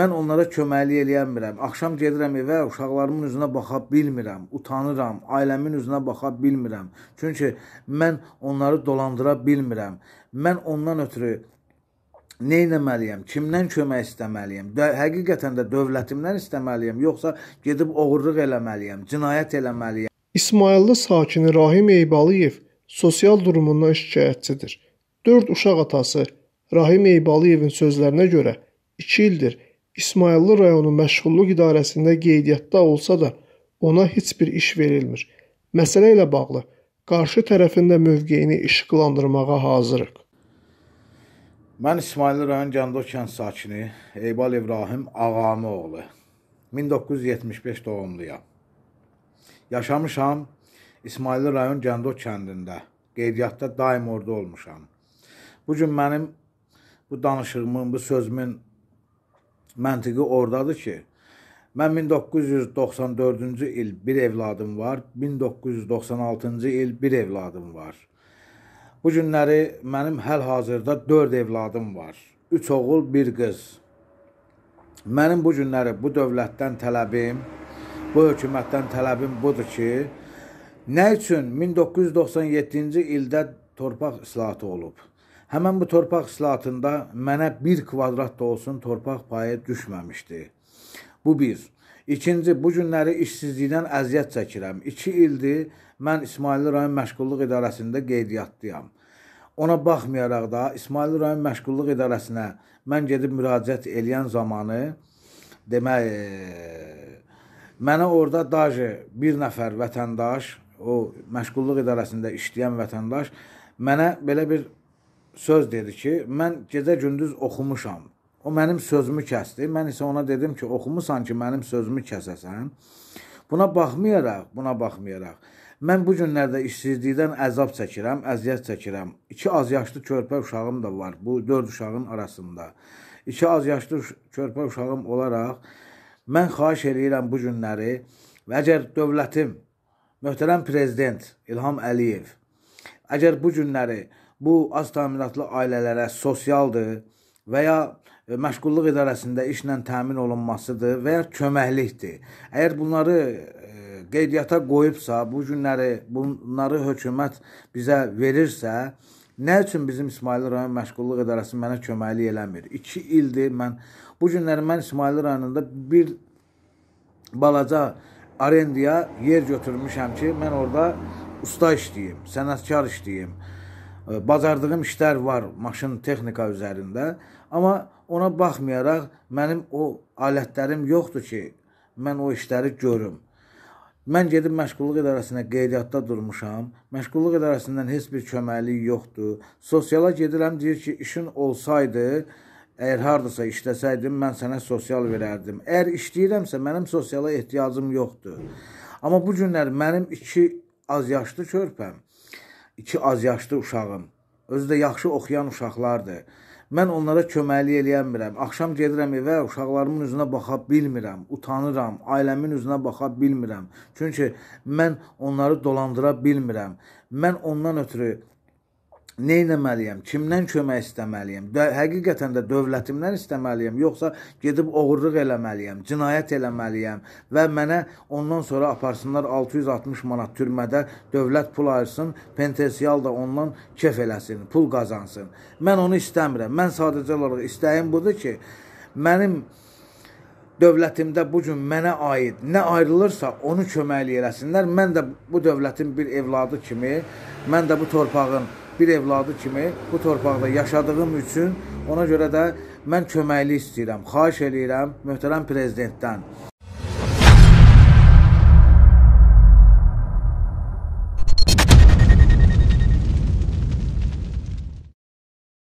Mən onlara köməklik eləyənmirəm. Axşam gedirəm evə, uşaqlarımın üzünə baxa bilmirəm. Utanıram, ailəmin üzünə baxa bilmirəm. Çünki mən onları dolandıra bilmirəm. Mən ondan ötürü nə etməliyəm? Kimdən kömək istəməliyəm? Də, həqiqətən də dövlətimdən istəməliyəm, yoxsa gedib oğurluq eləməliyəm, cinayət eləməliyəm? İsmayıllı sakini Rahim Eybalıyev sosial durumundan şikayətçidir. 4 uşaq atası Rahim Eybalıyevin sözlərinə görə 2 ildir İsmayıllı rayonu məşğulluq idarəsində qeydiyyatda olsa da, ona heç bir iş verilmir. Məsələ ilə bağlı qarşı tərəfin də mövqeyini işıqlandırmağa hazırıq. Mən İsmayıllı rayon Gəndor kənd sakini Eybal İbrahim Ağamı oğlu 1975 doğumluyam. Yaşamışam İsmayıllı rayon Gəndor kəndində. Qeydiyyatda daim orada olmuşam. Bu gün mənim bu danışığımın, bu sözümün məntiqi ordadır ki, mən 1994-cü il bir evladım var, 1996-cı il bir evladım var. Bu günləri mənim həl-hazırda 4 evladım var. 3 oğul, 1 qız. Mənim bu günləri bu dövlətdən tələbim, bu hökumətdən tələbim budur ki, nə üçün 1997-ci ildə torpaq islahatı olub? Həmən bu torpaq islahatında mənə 1 kvadrat da olsun torpaq payı düşməmişdi. Bu bir. İkinci, bu günləri işsizlikdən əziyyət çəkirəm. 2 ildir mən İsmailli rayon məşğulluq idarəsində qeydiyyatdayam. Ona baxmayaraq da İsmailli rayon məşğulluq idarəsinə mən gedib müraciət eləyən zamanı demək e, mənə orada daje bir nəfər vətəndaş, o məşğulluq idarəsində işləyən vətəndaş mənə belə bir söz dedi ki, mən gecə-gündüz oxumuşam. O mənim sözümü kəsdi. Mən isə ona dedim ki, oxumusan ki, mənim sözümü kəsəsən. Buna baxmayaraq, buna baxmayaraq mən bu günlərdə işsizlikdən əzab çəkirəm, əziyyət çəkirəm. 2 az yaşlı körpə uşağım da var bu 4 uşağın arasında. 2 az yaşlı körpə uşağım olaraq mən xahiş eləyirəm bu günləri və əgər dövlətim, möhtərəm prezident İlham Əliyev əgər bu günləri bu az təminatlı ailələrə sosialdır və ya e, məşğulluq idarəsində işlə təmin olunmasıdır və ya köməklikdir. Əgər bunları e, qeydiyyata qoyubsa, bu günləri bunları hökumət bizə verirsə, Nə üçün bizim İsmail rayon məşğulluq idarəsi mənə köməklik eləmir? 2 ildir mən bu günləri mən İsmail rayonunda bir balaca arendaya yer götürmüşəm ki, mən orada usta işləyim, sənətkar işləyim bacardığım işlər var maşın texnika üzərində, amma ona baxmayaraq mənim o alətlərim yoxdur ki, mən o işləri görüm. Mən gedib məşğulluq idarəsinə qeydiyyatda durmuşam. Məşğulluq idarəsindən heç bir köməkliyi yoxdur. Sosiala gedirəm, deyir ki, işin olsaydı, Əgər hardasa işləsəydim, mən sənə sosial verərdim. Əgər işləyirəmsə, mənim sosiala ehtiyacım yoxdur. Amma bu günlər mənim iki az yaşlı körpəm iki az yaşlı uşağım. Özü də yaxşı oxuyan uşaqlardır. Mən onlara köməklik eləyəmirəm. Axşam gedirəm evə, uşaqlarımın üzünə baxa bilmirəm. Utanıram, ailəmin üzünə baxa bilmirəm. Çünki mən onları dolandıra bilmirəm. Mən ondan ötürü neynəməliyəm, kimdən kömək istəməliyəm, də, həqiqətən də dövlətimdən istəməliyəm, yoxsa gedib oğurluq eləməliyəm, cinayət eləməliyəm və mənə ondan sonra aparsınlar 660 manat türmədə dövlət pul ayırsın, pentensial da ondan kef eləsin, pul qazansın. Mən onu istəmirəm. Mən sadəcə olaraq istəyim budur ki, mənim dövlətimdə bu gün mənə aid nə ayrılırsa onu köməkli eləsinlər. Mən də bu dövlətin bir evladı kimi, mən də bu torpağın bir evladı kimi bu torpaqda yaşadığım üçün ona görə də mən köməklik istəyirəm. Xahiş eləyirəm möhtərəm prezidentdən.